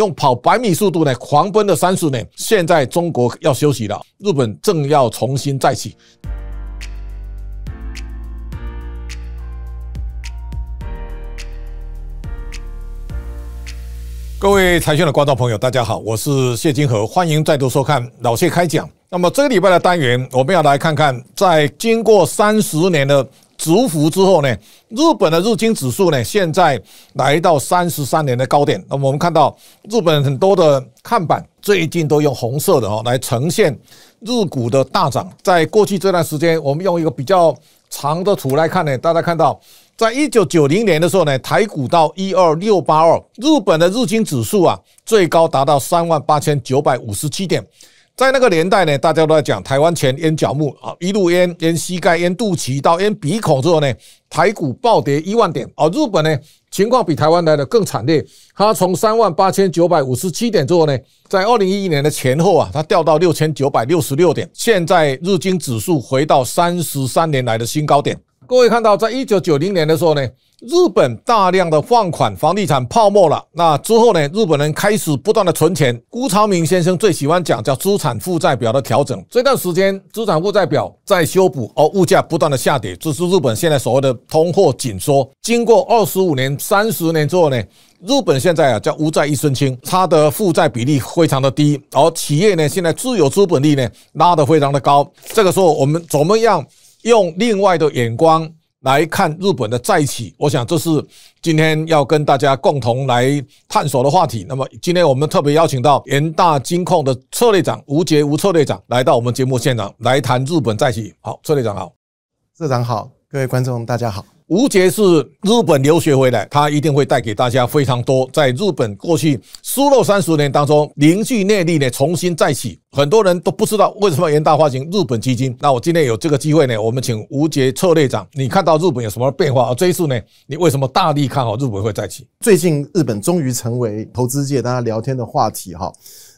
用跑百米速度来狂奔的三十年，现在中国要休息了，日本正要重新再起。各位财讯的观众朋友，大家好，我是谢金河，欢迎再度收看老谢开讲。那么这个礼拜的单元，我们要来看看，在经过三十年的。逐幅之后呢，日本的日经指数呢，现在来到三十三年的高点。那我们看到日本很多的看板最近都用红色的哦来呈现日股的大涨。在过去这段时间，我们用一个比较长的图来看呢，大家看到，在一九九零年的时候呢，台股到一二六八二，日本的日经指数啊，最高达到三万八千九百五十七点。在那个年代呢，大家都在讲台湾前淹脚木啊，一路淹淹膝盖、淹肚脐，到淹鼻孔之后呢，台股暴跌一万点啊。日本呢，情况比台湾来的更惨烈，它从三万八千九百五十七点之后呢，在二零一一年的前后啊，它掉到六千九百六十六点，现在日经指数回到三十三年来的新高点。各位看到，在一九九零年的时候呢。日本大量的放款，房地产泡沫了。那之后呢？日本人开始不断的存钱。辜朝明先生最喜欢讲叫资产负债表的调整。这段时间资产负债表在修补，而物价不断的下跌，这是日本现在所谓的通货紧缩。经过二十五年、三十年之后呢，日本现在啊叫无债一身轻，它的负债比例非常的低，而企业呢现在自有资本利呢拉得非常的高。这个时候我们怎么样用另外的眼光？来看日本的再起，我想这是今天要跟大家共同来探索的话题。那么，今天我们特别邀请到联大金控的策略长吴杰吴策略长来到我们节目现场，来谈日本再起。好，策略长好，社长好。各位观众，大家好。吴杰是日本留学回来，他一定会带给大家非常多。在日本过去输落三十年当中，凝聚内力呢，重新再起，很多人都不知道为什么原大发行日本基金。那我今天有这个机会呢，我们请吴杰策略长，你看到日本有什么变化？而追溯呢，你为什么大力看好日本会再起？最近日本终于成为投资界大家聊天的话题哈。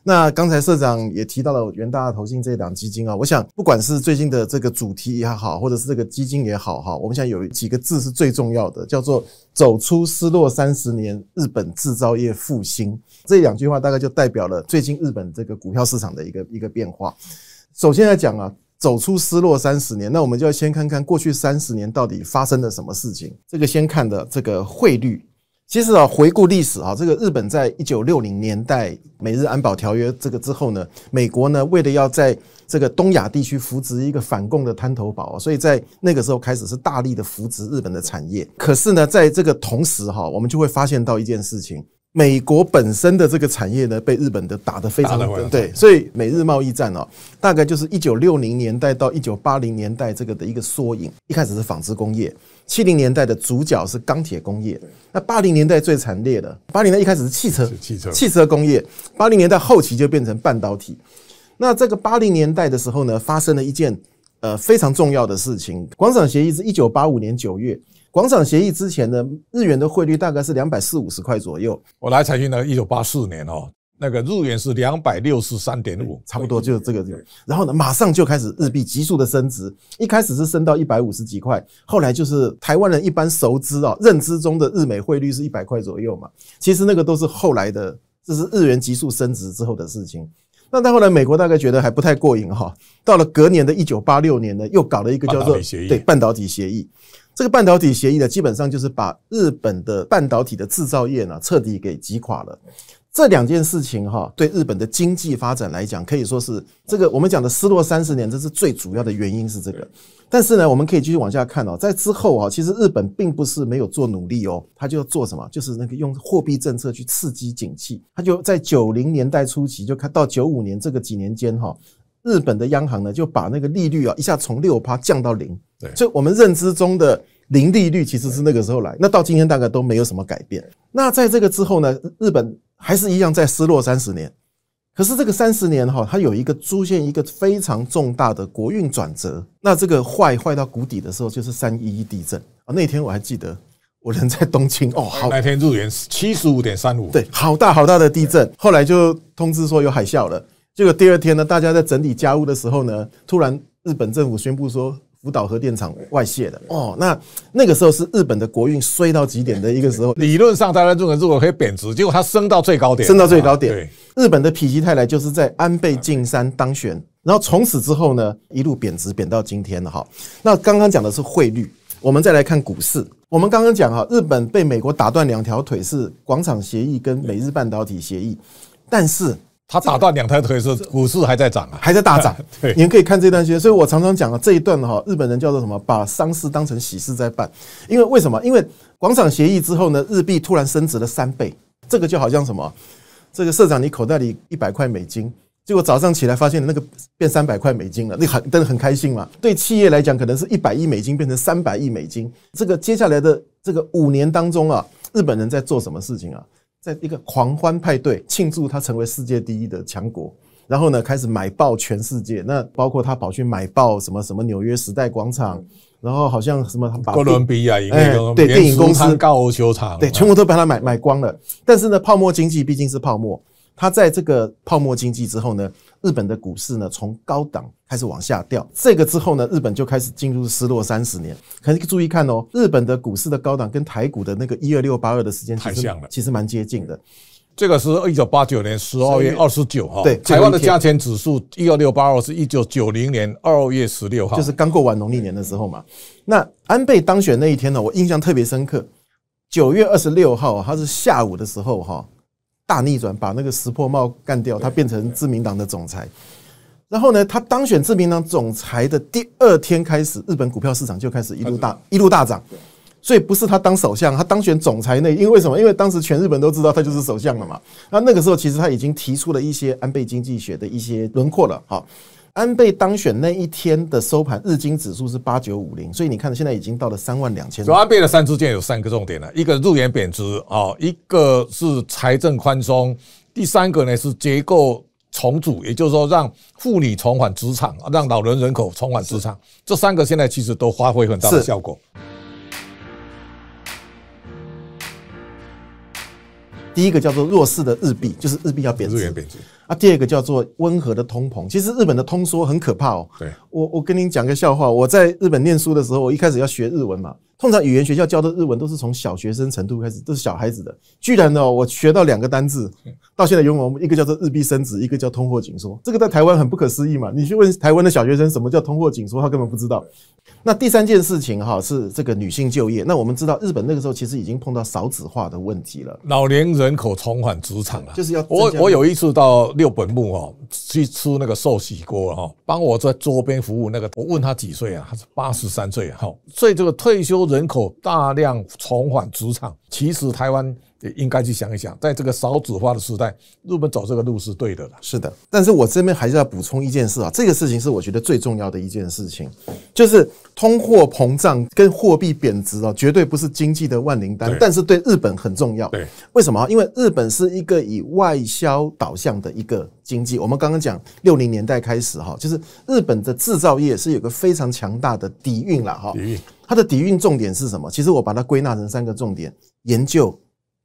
那刚才社长也提到了元大投信这一档基金啊，我想不管是最近的这个主题也好，或者是这个基金也好哈，我们想在有几个字是最重要的，叫做“走出失落三十年，日本制造业复兴”这两句话大概就代表了最近日本这个股票市场的一个一个变化。首先来讲啊，走出失落三十年，那我们就要先看看过去三十年到底发生了什么事情。这个先看的这个汇率。其实啊，回顾历史啊，这个日本在一九六零年代美日安保条约这个之后呢，美国呢为了要在这个东亚地区扶植一个反共的滩头堡，所以在那个时候开始是大力的扶植日本的产业。可是呢，在这个同时哈，我们就会发现到一件事情。美国本身的这个产业呢，被日本的打得非常狠，对，所以美日贸易战哦，大概就是一九六零年代到一九八零年代这个的一个缩影。一开始是纺织工业，七零年代的主角是钢铁工业，那八零年代最惨烈的，八零年代一开始是汽车，汽车，汽车工业，八零年代后期就变成半导体。那这个八零年代的时候呢，发生了一件呃非常重要的事情，广场协议是一九八五年九月。广场协议之前呢，日元的汇率大概是两百四五十块左右。我来财询呢，一九八四年哦，那个日元是两百六十三点五，差不多就这个。然后呢，马上就开始日币急速的升值，一开始是升到一百五十几块，后来就是台湾人一般熟知啊，认知中的日美汇率是一百块左右嘛。其实那个都是后来的，这是日元急速升值之后的事情。那到后来，美国大概觉得还不太过瘾哈，到了隔年的一九八六年呢，又搞了一个叫做对半导体协议。这个半导体协议呢，基本上就是把日本的半导体的制造业呢彻底给击垮了。这两件事情哈，对日本的经济发展来讲，可以说是这个我们讲的失落三十年，这是最主要的原因是这个。但是呢，我们可以继续往下看哦，在之后啊，其实日本并不是没有做努力哦，他就做什么，就是那个用货币政策去刺激景气，他就在九零年代初期就看到九五年这个几年间哈。日本的央行呢，就把那个利率啊，一下从六趴降到零。对，所以我们认知中的零利率其实是那个时候来。那到今天大概都没有什么改变。那在这个之后呢，日本还是一样在失落三十年。可是这个三十年哈，它有一个出现一个非常重大的国运转折。那这个坏坏到谷底的时候，就是三一一地震啊。那天我还记得，我人在东京哦。好，那天入园七十五点三五。对，好大好大的地震。后来就通知说有海啸了。结果第二天呢，大家在整理家务的时候呢，突然日本政府宣布说福岛核电厂外泄了。哦，那那个时候是日本的国运衰到极点的一个时候。理论上，大家认为如果可以贬值，结果它升到最高点，升到最高点。日本的否极泰来就是在安倍晋三当选，然后从此之后呢，一路贬值贬到今天了哈。那刚刚讲的是汇率，我们再来看股市。我们刚刚讲哈，日本被美国打断两条腿是广场协议跟美日半导体协议，但是。他打断两条腿候，股市还在涨啊，还在大涨。对，你们可以看这段时间，所以我常常讲啊，这一段哈，日本人叫做什么？把丧事当成喜事在办。因为为什么？因为广场协议之后呢，日币突然升值了三倍。这个就好像什么？这个社长，你口袋里一百块美金，结果早上起来发现那个变三百块美金了，那很真的很开心嘛。对企业来讲，可能是一百亿美金变成三百亿美金。这个接下来的这个五年当中啊，日本人在做什么事情啊？在一个狂欢派对庆祝他成为世界第一的强国，然后呢开始买爆全世界，那包括他跑去买爆什么什么纽约时代广场，然后好像什么哥伦比亚，哎，对，电影公司高球场，对，全部都把他买买光了。但是呢，泡沫经济毕竟是泡沫，他在这个泡沫经济之后呢。日本的股市呢，从高档开始往下掉，这个之后呢，日本就开始进入失落三十年。可是注意看哦，日本的股市的高档跟台股的那个一二六八二的时间太像了，其实蛮接近的。这个是一九八九年十二月二十九号，对，台湾的加权指数一二六八二是一九九零年二月十六号，就是刚过完农历年的时候嘛。那安倍当选那一天呢，我印象特别深刻，九月二十六号，他是下午的时候哈。大逆转，把那个石破茂干掉，他变成自民党的总裁。然后呢，他当选自民党总裁的第二天开始，日本股票市场就开始一路大一路大涨。所以不是他当首相，他当选总裁那因为什么？因为当时全日本都知道他就是首相了嘛。那那个时候其实他已经提出了一些安倍经济学的一些轮廓了好。安倍当选那一天的收盘日经指数是八九五零，所以你看现在已经到了三万两千。安倍的三支箭有三个重点了，一个日元贬值啊，一个是财政宽松，第三个呢是结构重组，也就是说让妇女重返职场，让老人人口重返职场，这三个现在其实都发挥很大的效果。第一个叫做弱势的日币，就是日币要贬值，啊，第二个叫做温和的通膨。其实日本的通缩很可怕哦。对，我我跟您讲个笑话，我在日本念书的时候，我一开始要学日文嘛。通常语言学校教的日文都是从小学生程度开始，都是小孩子的。居然呢，我学到两个单字，到现在用们一个叫做日币升值，一个叫通货紧缩。这个在台湾很不可思议嘛？你去问台湾的小学生，什么叫通货紧缩，他根本不知道。那第三件事情哈，是这个女性就业。那我们知道，日本那个时候其实已经碰到少子化的问题了，老年人口重返职场了，就是要。我我有一次到六本木哦。去吃那个寿喜锅哈，帮我在桌边服务那个。我问他几岁啊？他是八十三岁哈。所以这个退休人口大量重返职场，其实台湾。应该去想一想，在这个少子化的时代，日本走这个路是对的了。是的，但是我这边还是要补充一件事啊，这个事情是我觉得最重要的一件事情，就是通货膨胀跟货币贬值啊，绝对不是经济的万灵丹，但是对日本很重要。对，为什么？因为日本是一个以外销导向的一个经济。我们刚刚讲六零年代开始哈，就是日本的制造业是有个非常强大的底蕴了哈。底蕴，它的底蕴重点是什么？其实我把它归纳成三个重点：研究。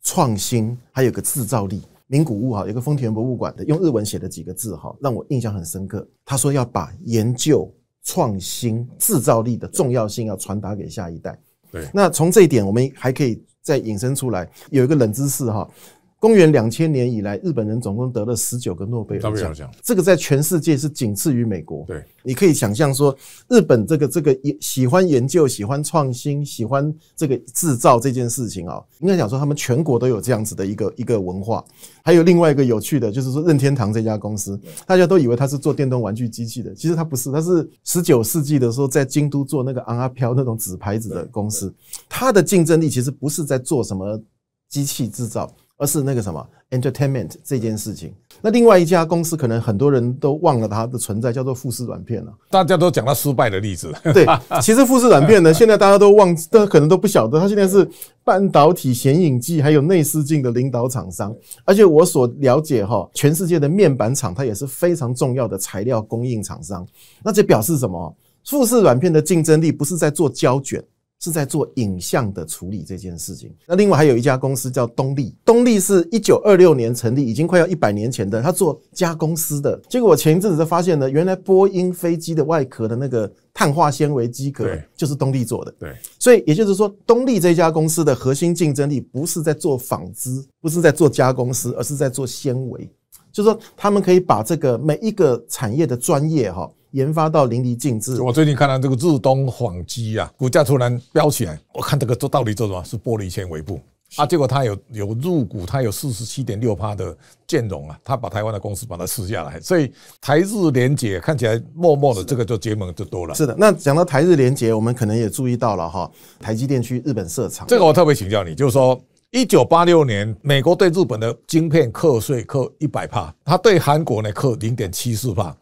创新还有个制造力，名古屋哈，有个丰田博物馆的用日文写的几个字哈，让我印象很深刻。他说要把研究、创新、制造力的重要性要传达给下一代。对，那从这一点，我们还可以再引申出来，有一个冷知识哈。公元两千年以来，日本人总共得了十九个诺贝尔奖，这个在全世界是仅次于美国。对，你可以想象说，日本这个这个喜欢研究、喜欢创新、喜欢这个制造这件事情啊，应该讲说他们全国都有这样子的一个一个文化。还有另外一个有趣的，就是说任天堂这家公司，大家都以为他是做电动玩具机器的，其实他不是，他是十九世纪的时候在京都做那个昂阿飘那种纸牌子的公司，他的竞争力其实不是在做什么机器制造。而是那个什么 entertainment 这件事情。那另外一家公司可能很多人都忘了它的存在，叫做富士软片了。大家都讲它失败的例子。对，其实富士软片呢，现在大家都忘，都可能都不晓得，它现在是半导体显影剂还有内视镜的领导厂商。而且我所了解哈，全世界的面板厂它也是非常重要的材料供应厂商。那这表示什么？富士软片的竞争力不是在做胶卷。是在做影像的处理这件事情。那另外还有一家公司叫东丽，东丽是一九二六年成立，已经快要一百年前的。它做加公司的，结果我前一阵子发现呢，原来波音飞机的外壳的那个碳化纤维机壳就是东丽做的。对，所以也就是说，东丽这家公司的核心竞争力不是在做纺织，不是在做加公司，而是在做纤维。就是说，他们可以把这个每一个产业的专业哈。研发到淋漓尽致。我最近看到这个日东纺机啊，股价突然飙起来。我看这个做到底做什么？是玻璃纤维布啊。结果它有有入股，它有四十七点六趴的建融啊，它把台湾的公司把它吃下来。所以台日联结看起来默默的，这个就结盟就多了。是的，那讲到台日联结，我们可能也注意到了哈，台积电去日本设厂。这个我特别请教你，就是说一九八六年美国对日本的晶片课税课一百帕，它对韩国呢课零点七四帕。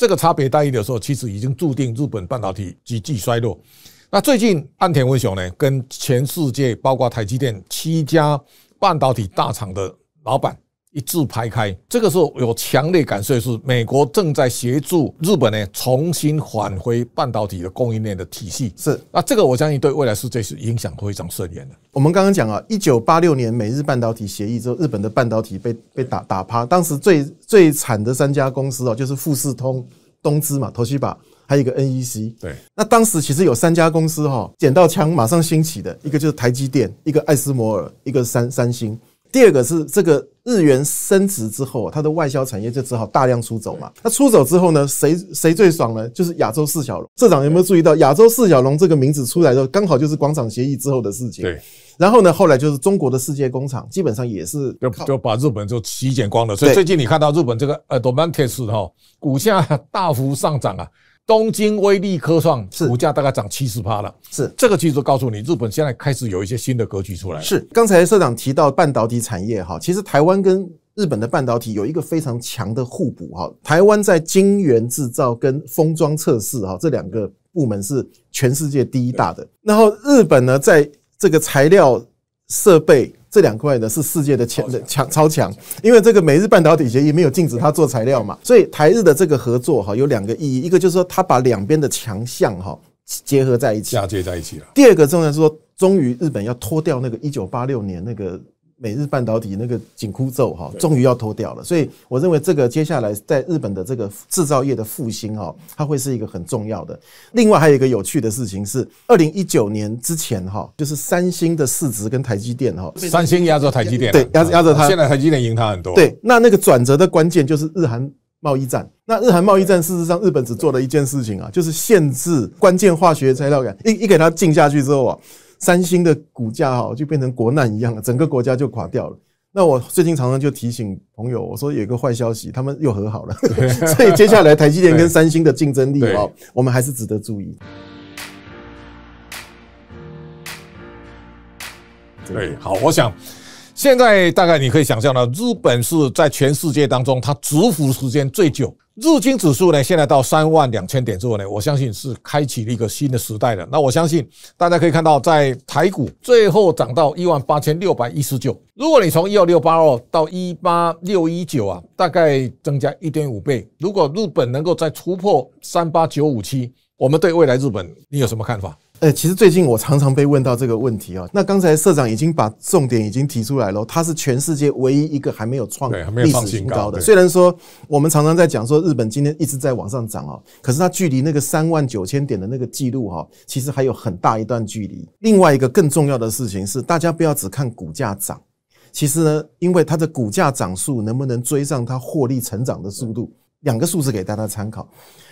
这个差别待遇的时候，其实已经注定日本半导体急剧衰落。那最近安田文雄呢，跟全世界包括台积电七家半导体大厂的老板。一字排开，这个时候有强烈感受是，美国正在协助日本呢，重新返回半导体的供应链的体系。是那这个我相信对未来世界是影响非常深远的。我们刚刚讲啊，一九八六年美日半导体协议之后，日本的半导体被被打打趴，当时最最惨的三家公司哦，就是富士通、东芝嘛、投积法，还有一个 N E C。对，那当时其实有三家公司哈，捡到枪马上兴起的一个就是台积电，一个爱斯摩尔，一个三三星。第二个是这个日元升值之后它的外销产业就只好大量出走嘛。那出走之后呢，谁谁最爽呢？就是亚洲四小龙。社长有没有注意到亚洲四小龙这个名字出来的，刚好就是广场协议之后的事情。对。然后呢，后来就是中国的世界工厂，基本上也是就就把日本就洗剪光了。所以最近你看到日本这个呃，n t 特 s 哈，股价大幅上涨啊。东京威力科创是股价大概涨七十趴了，是这个技术告诉你，日本现在开始有一些新的格局出来。是刚才社长提到半导体产业哈，其实台湾跟日本的半导体有一个非常强的互补哈。台湾在晶圆制造跟封装测试哈这两个部门是全世界第一大的，然后日本呢在这个材料设备。这两块呢是世界的强强超强，因为这个美日半导体协议没有禁止它做材料嘛，所以台日的这个合作哈有两个意义，一个就是说它把两边的强项哈结合在一起，嫁接在一起了。第二个重要是说，终于日本要脱掉那个一九八六年那个。美日半导体那个紧箍咒哈，终于要脱掉了。所以我认为这个接下来在日本的这个制造业的复兴哈，它会是一个很重要的。另外还有一个有趣的事情是，二零一九年之前哈，就是三星的市值跟台积电哈，三星压着台积电，对压压着它，现在台积电赢它很多。对，那那个转折的关键就是日韩贸易战。那日韩贸易战事实上日本只做了一件事情啊，就是限制关键化学材料感，一一给它禁下去之后啊。三星的股价哈就变成国难一样了，整个国家就垮掉了。那我最近常常就提醒朋友，我说有一个坏消息，他们又和好了。所以接下来台积电跟三星的竞争力啊，我们还是值得注意。对，好，我想。现在大概你可以想象了，日本是在全世界当中它蛰伏时间最久，日经指数呢现在到三万两千点之后呢，我相信是开启了一个新的时代了。那我相信大家可以看到，在台股最后涨到一万八千六百一十九，如果你从一二六八二到一八六一九啊，大概增加一点五倍。如果日本能够再突破三八九五七，我们对未来日本你有什么看法？呃，其实最近我常常被问到这个问题啊。那刚才社长已经把重点已经提出来了，它是全世界唯一一个还没有创历史新高。的。虽然说我们常常在讲说日本今天一直在往上涨啊，可是它距离那个三万九千点的那个记录哈，其实还有很大一段距离。另外一个更重要的事情是，大家不要只看股价涨，其实呢，因为它的股价涨速能不能追上它获利成长的速度？两个数字给大家参考。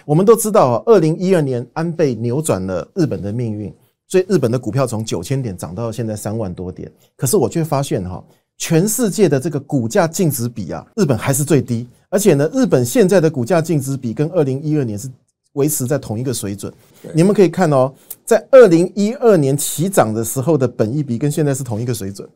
我们都知道，二零一二年安倍扭转了日本的命运，所以日本的股票从九千点涨到现在三万多点。可是我却发现，哈，全世界的这个股价净值比啊，日本还是最低。而且呢，日本现在的股价净值比跟二零一二年是维持在同一个水准。你们可以看哦，在二零一二年起涨的时候的本益比跟现在是同一个水准，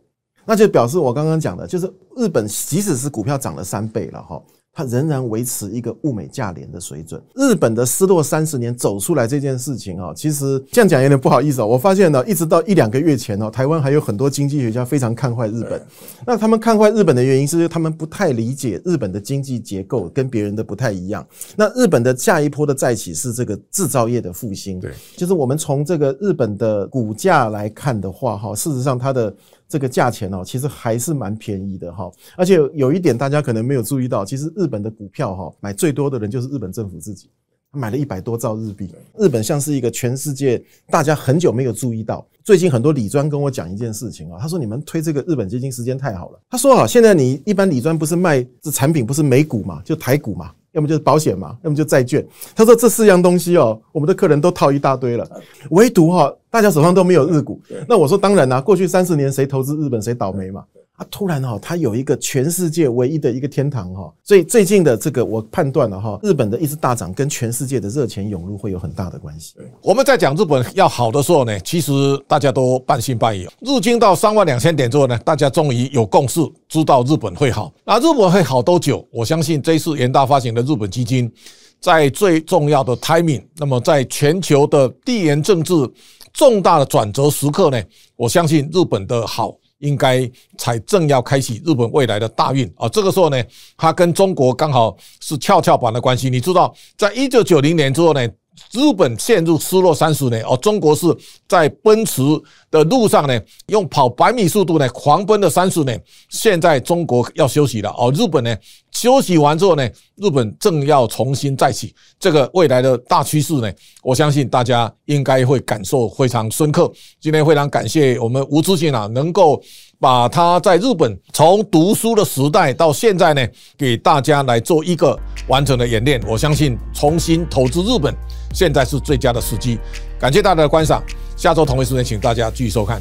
那就表示我刚刚讲的，就是日本即使是股票涨了三倍了，哈。它仍然维持一个物美价廉的水准。日本的失落三十年走出来这件事情啊，其实这样讲有点不好意思啊。我发现呢，一直到一两个月前呢，台湾还有很多经济学家非常看坏日本。那他们看坏日本的原因是他们不太理解日本的经济结构跟别人的不太一样。那日本的下一波的再起是这个制造业的复兴。对，就是我们从这个日本的股价来看的话，哈，事实上它的。这个价钱哦，其实还是蛮便宜的哈。而且有一点大家可能没有注意到，其实日本的股票哈，买最多的人就是日本政府自己，买了一百多兆日币。日本像是一个全世界大家很久没有注意到，最近很多李专跟我讲一件事情啊，他说你们推这个日本基金时间太好了。他说啊，现在你一般李专不是卖这产品不是美股嘛，就台股嘛。要么就是保险嘛，要么就债券。他说这四样东西哦，我们的客人都套一大堆了，唯独哈大家手上都没有日股。那我说当然啦，过去三十年谁投资日本谁倒霉嘛。啊，突然哈，它有一个全世界唯一的一个天堂哈，所以最近的这个我判断了哈，日本的一次大涨跟全世界的热钱涌入会有很大的关系。我们在讲日本要好的时候呢，其实大家都半信半疑。日经到三万两千点之后呢，大家终于有共识，知道日本会好。那日本会好多久？我相信这次严大发行的日本基金，在最重要的 timing，那么在全球的地缘政治重大的转折时刻呢，我相信日本的好。应该才正要开启日本未来的大运啊！这个时候呢，他跟中国刚好是跷跷板的关系。你知道，在一九九零年之后呢？日本陷入失落三十年，哦，中国是在奔驰的路上呢，用跑百米速度呢狂奔的三十年，现在中国要休息了，哦，日本呢休息完之后呢，日本正要重新再起，这个未来的大趋势呢，我相信大家应该会感受非常深刻。今天非常感谢我们吴志信啊，能够。把他在日本从读书的时代到现在呢，给大家来做一个完整的演练。我相信重新投资日本，现在是最佳的时机。感谢大家的观赏，下周同一时间请大家继续收看。